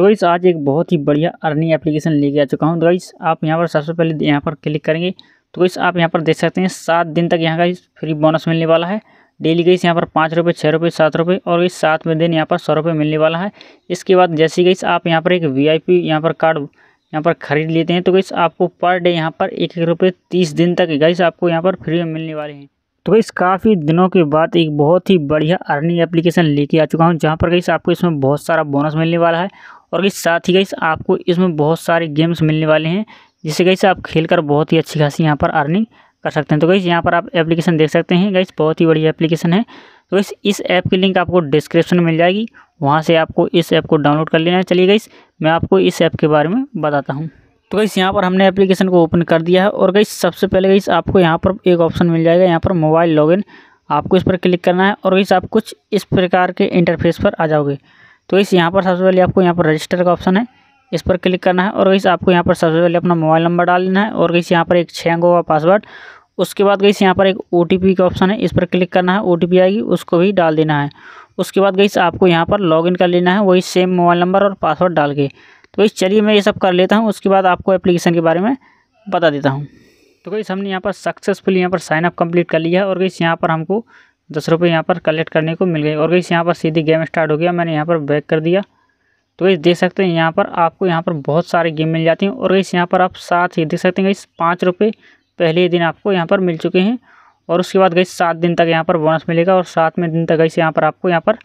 तो गाइस आज एक बहुत ही बढ़िया अर्निंग एप्लीकेशन लेके आ चुका हूँ तो गाइस आप यहाँ पर सबसे पहले यहाँ पर क्लिक करेंगे तो गाइस आप यहाँ पर देख सकते हैं सात दिन तक यहाँ का फ्री बोनस मिलने वाला है डेली गईस यहाँ पर पाँच रुपये छः रुपये सात रुपये और इस सातवें दिन यहाँ पर सौ रुपये मिलने वाला है इसके बाद जैसे गई आप यहाँ पर एक वी आई पी यहाँ पर कार्ड यहाँ पर ख़रीद लेते हैं तो गई आपको पर डे यहाँ पर एक एक रुपये तीस दिन तक गई आपको यहाँ पर फ्री में मिलने वाले हैं तो गई काफ़ी दिनों के बाद एक बहुत ही बढ़िया अर्निंग एप्लीकेशन लेके आ चुका हूँ जहाँ पर गई आपको इसमें बहुत सारा बोनस मिलने वाला है और गई साथ ही गई आपको इसमें बहुत सारे गेम्स मिलने वाले हैं जिससे गई आप खेल कर बहुत ही अच्छी खासी यहाँ पर अर्निंग कर सकते हैं तो गई यहाँ पर आप एप्लीकेशन देख सकते हैं गई बहुत ही बढ़िया एप्लीकेशन है तो इस इस ऐप की लिंक आपको डिस्क्रिप्शन में मिल जाएगी वहाँ से आपको इस ऐप को डाउनलोड कर लेना है चलिए गई मैं आपको इस ऐप के बारे में बताता हूँ तो गई यहाँ पर हमने एप्लीकेशन को ओपन कर दिया है और गई सबसे पहले गई आपको यहाँ पर एक ऑप्शन मिल जाएगा यहाँ पर मोबाइल लॉगिन आपको इस पर क्लिक करना है और गई आप कुछ इस प्रकार के इंटरफेस पर आ जाओगे तो इस यहाँ पर सबसे पहले आपको यहाँ पर रजिस्टर का ऑप्शन है इस पर क्लिक करना है और गई आपको यहाँ पर सबसे पहले अपना मोबाइल नंबर डाल लेना है और गई यहाँ पर एक छः अंकों का पासवर्ड उसके बाद गई यहाँ पर एक ओ का ऑप्शन है इस पर क्लिक करना है ओ आएगी उसको भी डाल देना है उसके बाद गई आपको यहाँ पर लॉग कर लेना है वही सेम मोबाइल नंबर और पासवर्ड डाल के तो इस चलिए मैं ये सब कर लेता हूँ उसके बाद आपको एप्लीकेशन के बारे में बता देता हूँ तो गई हमने यहाँ पर सक्सेसफुल यहाँ पर साइनअप कम्प्लीट कर लिया और गई यहाँ पर हमको दस रुपये यहाँ पर कलेक्ट करने को मिल गए और गई यहाँ पर सीधी गेम स्टार्ट हो गया मैंने यहाँ पर बैक कर दिया तो गई देख सकते हैं यहाँ पर आपको यहाँ पर बहुत सारे गेम मिल जाती हैं और गई यहाँ पर आप साथ ही देख सकते हैं गई पाँच रुपये पहले दिन आपको यहाँ पर मिल चुके हैं और उसके बाद गई सात दिन तक यहाँ पर बोनस मिलेगा और सात में दिन तक गई यहाँ पर आपको यहाँ पर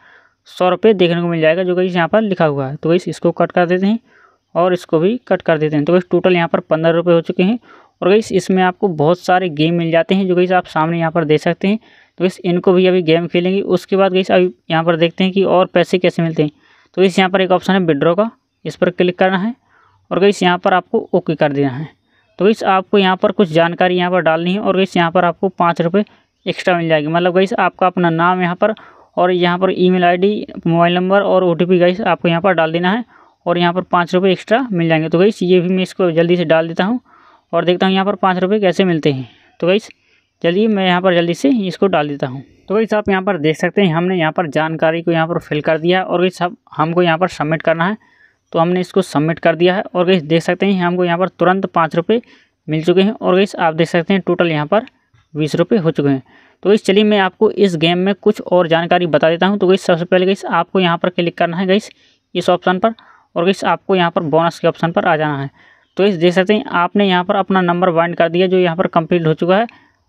सौ रुपये देखने को मिल जाएगा जो कि यहाँ पर लिखा हुआ है तो वही इसको कट कर देते हैं और इसको भी कट कर देते हैं तो वैसे टोटल यहाँ पर पंद्रह रुपये हो चुके हैं और गई इसमें आपको बहुत सारे गेम मिल जाते हैं जो गई आप सामने यहाँ पर देख सकते हैं तो गई इनको भी अभी गेम खेलेंगे उसके बाद गई अभी यहाँ पर देखते हैं कि और पैसे कैसे मिलते हैं तो इस यहाँ पर एक ऑप्शन है विड्रॉ का इस पर क्लिक करना है और गई यहाँ पर आपको ओके कर देना है तो गई आपको यहाँ पर कुछ जानकारी यहाँ पर डालनी है और गई यहाँ पर आपको पाँच रुपये एक्स्ट्रा मिल जाएगी मतलब गई आपका अपना नाम यहाँ पर और यहाँ पर ईमेल आईडी मोबाइल नंबर और ओ टी गाइस आपको यहाँ पर डाल देना है और यहाँ पर पाँच रुपये एक्स्ट्रा मिल जाएंगे तो गई ये भी मैं इसको जल्दी से डाल देता हूँ और देखता हूँ यहाँ पर पाँच रुपये कैसे मिलते हैं तो गई चलिए मैं यहाँ पर जल्दी से इसको डाल देता हूँ तो वही आप यहाँ पर देख सकते हैं हमने यहाँ पर जानकारी को यहाँ पर फिल कर दिया है और वही सब हमको यहाँ पर सबमिट करना है तो हमने इसको सबमिट कर दिया है और गई देख सकते हैं हमको यहाँ पर तुरंत पाँच रुपये मिल चुके हैं और गई आप देख सकते हैं टोटल यहाँ पर बीस रुपये हो चुके हैं तो इस चलिए मैं आपको इस गेम में कुछ और जानकारी बता देता हूँ तो गई सबसे पहले गई आपको यहाँ पर क्लिक करना है गई इस ऑप्शन पर और गई आपको यहाँ पर बोनस के ऑप्शन पर आ जाना है तो इस देख सकते हैं आपने यहाँ पर अपना नंबर वाइंड कर दिया जो यहाँ पर कंप्लीट हो चुका है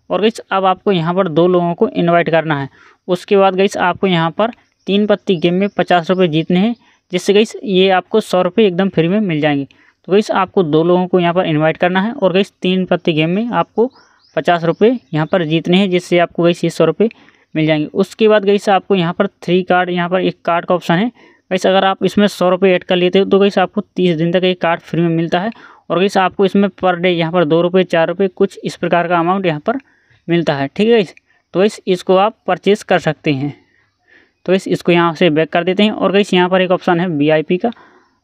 और गई अब आपको यहाँ पर दो लोगों को इन्वाइट करना है उसके बाद गई आपको यहाँ पर तीन पत्ती गेम में पचास रुपये जीतने हैं जिससे गई ये आपको सौ रुपये एकदम फ्री में मिल जाएंगे तो गई आपको दो लोगों को यहाँ पर इन्वाइट करना है और गई तीन पत्ती गेम में आपको पचास रुपये यहाँ पर जीतने हैं जिससे आपको गई ये सौ रुपये मिल जाएंगे उसके बाद गई आपको यहाँ पर थ्री कार्ड यहाँ पर एक कार्ड का ऑप्शन है गई अगर आप इसमें सौ रुपये ऐड कर लेते हो तो गई आपको तीस दिन तक ये कार्ड फ्री में मिलता है और गई आपको इसमें पर डे यहाँ पर दो रुपये चार रुपये कुछ इस प्रकार का अमाउंट यहाँ पर मिलता है ठीक है तो इस इसको आप परचेज़ कर सकते हैं तो इस इसको यहाँ से बैक कर देते हैं और गई यहाँ पर एक ऑप्शन है वी का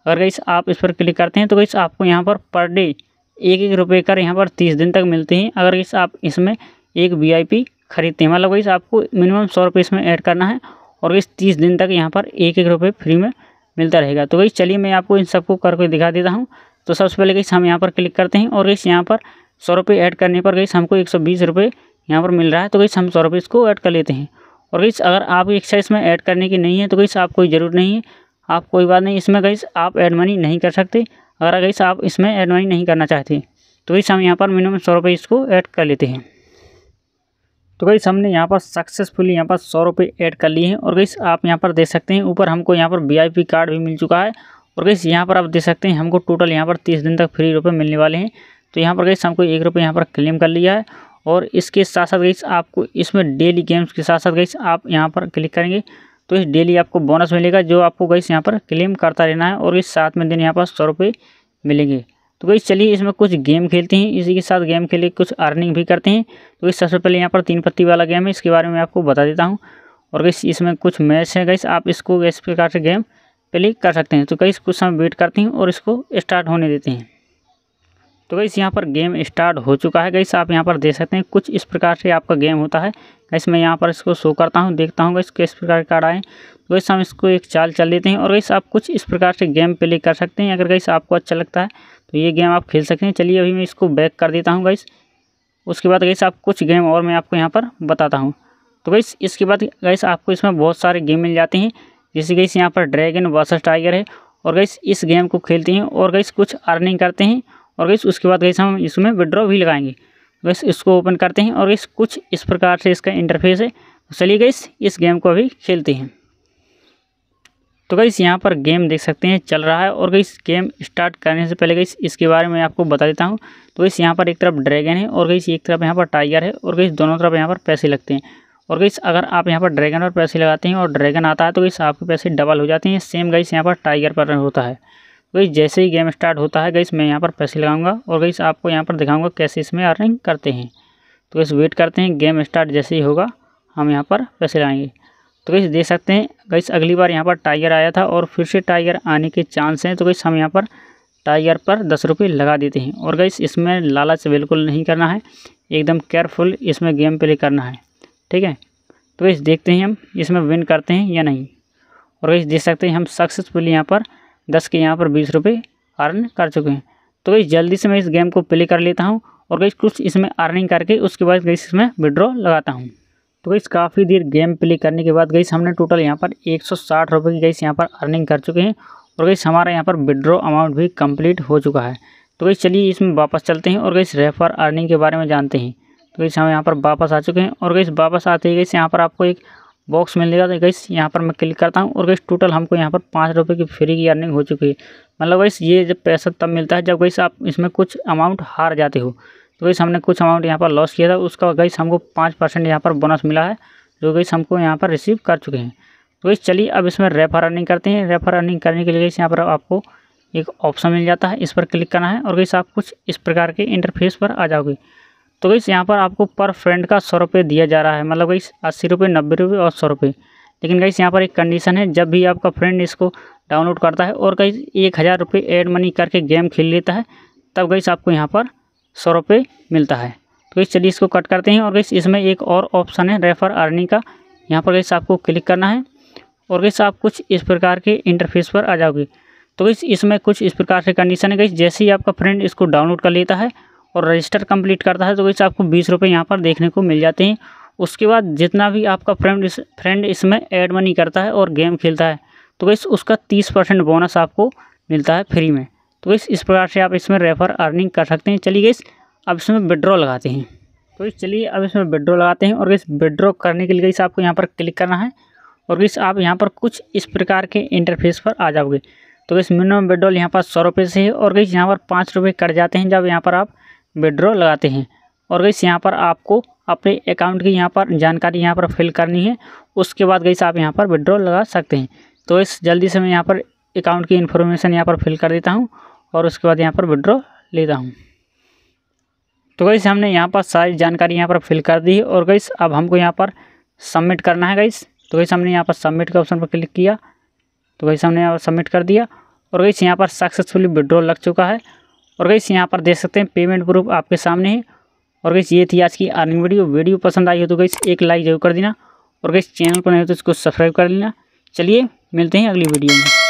अगर गई आप इस पर क्लिक करते हैं तो गई आपको यहाँ पर पर डे एक एक रुपये कर यहाँ पर तीस दिन तक मिलते हैं अगर इस आप इसमें एक वी खरीदते हैं मतलब वही आपको मिनिमम सौ रुपये इसमें ऐड करना है और इस तीस दिन तक यहाँ पर एक एक रुपये फ्री में मिलता रहेगा तो वही चलिए मैं आपको इन सबको करके दिखा देता हूँ तो सबसे पहले कहीं हम यहाँ पर क्लिक करते हैं और इस यहाँ पर सौ रुपये ऐड करने पर गई हमको एक सौ बीस रुपये यहाँ पर मिल रहा है तो कहीं हम सौ रुपये इसको ऐड कर लेते हैं और कहीं अगर आपकी इच्छा इसमें ऐड करने की नहीं है तो आप आपको जरूर नहीं है आप कोई बात नहीं इसमें कहीं आप ऐड मनी नहीं कर सकते अगर अगर आप इसमें ऐड नहीं, नहीं करना चाहते तो इस हम यहाँ पर मिनिमम सौ रुपये इसको ऐड कर लेते हैं तो गई हमने यहाँ पर सक्सेसफुली यहाँ पर सौ रुपये ऐड कर लिए हैं और गई आप यहाँ पर देख सकते हैं ऊपर हमको यहाँ पर वी कार्ड भी मिल चुका है और गई यहाँ पर आप देख सकते हैं हमको टोटल यहाँ पर तीस दिन तक फ्री रुपये मिलने वाले हैं तो यहाँ पर गई हमको एक रुपये यहाँ पर क्लेम कर लिया है और इसके साथ साथ गई आपको इसमें डेली गेम्स के साथ साथ गई आप यहाँ पर क्लिक करेंगे तो इस डेली आपको बोनस मिलेगा जो आपको गई यहाँ पर क्लेम करता रहना है और इस साथ में दिन यहाँ पर सौ रुपये मिलेंगे तो गई चलिए इसमें कुछ गेम खेलते हैं इसी के साथ गेम खेले कुछ अर्निंग भी करते हैं तो इस सबसे पहले यहाँ पर तीन पत्ती वाला गेम है इसके बारे में आपको बता देता हूँ और गई इसमें कुछ मैच है गई आप इसको इस प्रकार से गेम प्ले कर सकते हैं तो कई कुछ समय वेट करते हैं और इसको स्टार्ट होने देते हैं तो गई यहाँ पर गेम स्टार्ट हो चुका है गई आप यहाँ पर देख सकते हैं कुछ इस प्रकार से आपका गेम होता है गैस मैं यहाँ पर इसको शो करता हूँ देखता हूँ गई किस प्रकार के कार्ड आए तो वैसे हम इसको एक चाल चल देते हैं और वैसे आप कुछ इस प्रकार से गेम प्ले कर सकते हैं अगर गई आपको अच्छा लगता है तो ये गेम आप खेल सकते हैं चलिए अभी मैं इसको बैक कर देता हूँ गैस उसके बाद गई आप कुछ गेम और मैं आपको यहाँ पर बताता हूँ तो गई इसके बाद गैस आपको इसमें बहुत सारे गेम मिल जाते हैं जैसे गई यहाँ पर ड्रैगन वर्सेस टाइगर है और गई इस गेम को खेलते हैं और गई कुछ अर्निंग करते हैं और गैस उसके बाद गैस हम इसमें विड्रॉ भी लगाएंगे बस इसको ओपन करते हैं और गैस कुछ इस प्रकार से इसका इंटरफेस है चलिए गैस इस गेम को अभी खेलते हैं तो गई यहाँ पर गेम देख सकते हैं चल रहा है और गई गेम स्टार्ट करने से पहले गई इसके बारे में आपको बता देता हूँ तो गई यहाँ पर एक तरफ ड्रैगन है और गई एक तरफ यहाँ पर टाइगर है और गई दोनों तरफ यहाँ पर पैसे लगते हैं और गई अगर आप यहाँ पर ड्रैगन पर पैसे लगाते हैं और ड्रैगन आता है तो गई आपके पैसे डबल हो जाते हैं सेम गई यहाँ पर टाइगर पर होता है गई जैसे ही गेम स्टार्ट होता है गई मैं यहाँ पर पैसे लगाऊंगा और गई आपको यहाँ पर दिखाऊंगा कैसे इसमें अर्निंग करते हैं तो गई वेट करते हैं गेम स्टार्ट जैसे ही होगा हम यहाँ पर पैसे लगाएंगे तो गई देख सकते हैं गई अगली बार यहाँ पर टाइगर आया था और फिर से टाइगर आने के चांस हैं तो गई हम यहाँ पर टाइगर पर दस रुपये लगा देते हैं और गई इसमें लालच बिल्कुल नहीं करना है एकदम केयरफुल इसमें गेम प्ले करना है ठीक है तो गई देखते हैं हम इसमें विन करते हैं या नहीं और गई देख सकते हैं हम सक्सेसफुली यहाँ पर दस के यहाँ पर बीस रुपये अर्न कर चुके हैं तो गई जल्दी से मैं इस गेम को प्ले कर लेता हूँ और गई कुछ इसमें अर्निंग करके उसके बाद गई इसमें विड्रॉ लगाता हूँ तो गई काफ़ी देर गेम प्ले करने के बाद गई हमने टोटल यहाँ पर एक सौ साठ रुपये की गई यहाँ पर अर्निंग कर चुके हैं और गई हमारा यहाँ पर विड्रॉ अमाउंट भी कम्प्लीट हो चुका है तो गई चलिए इसमें वापस चलते हैं और गई रेफर अर्निंग के बारे में जानते हैं तो गई हम यहाँ पर वापस आ चुके हैं और गई वापस आते ही गई यहाँ पर आपको एक बॉक्स मिल जाएगा तो गैस यहाँ पर मैं क्लिक करता हूँ और गैस टोटल हमको यहाँ पर पाँच रुपये की फ्री की अर्निंग हो चुकी है मतलब गैस ये जब पैसा तब मिलता है जब गैस आप इसमें कुछ अमाउंट हार जाते हो तो गैस हमने कुछ अमाउंट यहाँ पर लॉस किया था उसका गैस हमको पाँच परसेंट यहाँ पर बोनस मिला है जो गैस हमको यहाँ पर रिसीव कर चुके हैं तो गैस चलिए अब इसमें रेफर अर्निंग करते हैं रेफर अर्निंग करने के लिए गैस यहाँ पर आपको एक ऑप्शन मिल जाता है इस पर क्लिक करना है और गैस आप कुछ इस प्रकार के इंटरफेस पर आ जाओगे तो गई यहाँ पर आपको पर फ्रेंड का सौ रुपये दिया जा रहा है मतलब गई अस्सी रुपये नब्बे रुपये और सौ रुपये लेकिन गई यहाँ पर एक कंडीशन है जब भी आपका फ्रेंड इसको डाउनलोड करता है और गई एक हज़ार रुपये एड मनी करके गेम खेल लेता है तब गई आपको यहाँ पर सौ रुपये मिलता है तो गई चलिए इसको कट करते हैं और गई इसमें एक और ऑप्शन है रेफर अर्निंग का यहाँ पर गई आपको क्लिक करना है और गई आप कुछ इस प्रकार के इंटरफेस पर आ जाओगे तो गई इसमें कुछ इस प्रकार से कंडीशन है गई जैसे ही आपका फ्रेंड इसको डाउनलोड कर लेता है और रजिस्टर कंप्लीट करता है तो वैसे आपको बीस रुपये यहाँ पर देखने को मिल जाते हैं उसके बाद जितना भी आपका फ्रेंड इस फ्रेंड इसमें ऐड मनी करता है और गेम खेलता है तो वैसे उसका तीस परसेंट बोनस आपको मिलता है फ्री में तो वैसे इस प्रकार से आप इसमें रेफर अर्निंग कर सकते हैं चलिए गई अब इसमें विड्रॉ लगाते हैं तो इस चलिए अब इसमें विड्रॉ लगाते हैं और गैस विड्रॉ करने के लिए गई आपको यहाँ पर क्लिक करना है और गई आप यहाँ पर कुछ इस प्रकार के इंटरफेस पर आ जाओगे तो गैस मिनिमम विड्रॉल यहाँ पर सौ रुपये से है और गई यहाँ पर पाँच रुपये कट जाते हैं जब यहाँ पर आप विड्रॉ लगाते हैं और गईस यहाँ पर आपको अपने अकाउंट की यहाँ पर जानकारी यहाँ पर फिल करनी है उसके बाद गई आप यहाँ पर विड्रॉ लगा सकते हैं तो इस जल्दी से मैं यहाँ पर अकाउंट की इन्फॉर्मेशन यहाँ पर फिल कर देता हूँ और उसके बाद यहाँ पर विड्रॉ लेता हूँ तो गईस हमने यहाँ पर सारी जानकारी यहाँ पर फिल कर दी है और गईस अब हमको यहाँ पर सबमिट करना है गईस तो गईस हमने यहाँ पर सबमिट के ऑप्शन पर क्लिक किया तो गईस हमने यहाँ पर सबमिट कर दिया और गईस यहाँ पर सक्सेसफुली विड्रॉ लग चुका है और गई यहाँ पर देख सकते हैं पेमेंट प्रूफ आपके सामने है और गई ये थी आज की अर्निंग वीडियो वीडियो पसंद आई हो तो गई एक लाइक जरूर कर देना और गई चैनल पर नहीं हो तो इसको सब्सक्राइब कर लेना चलिए मिलते हैं अगली वीडियो में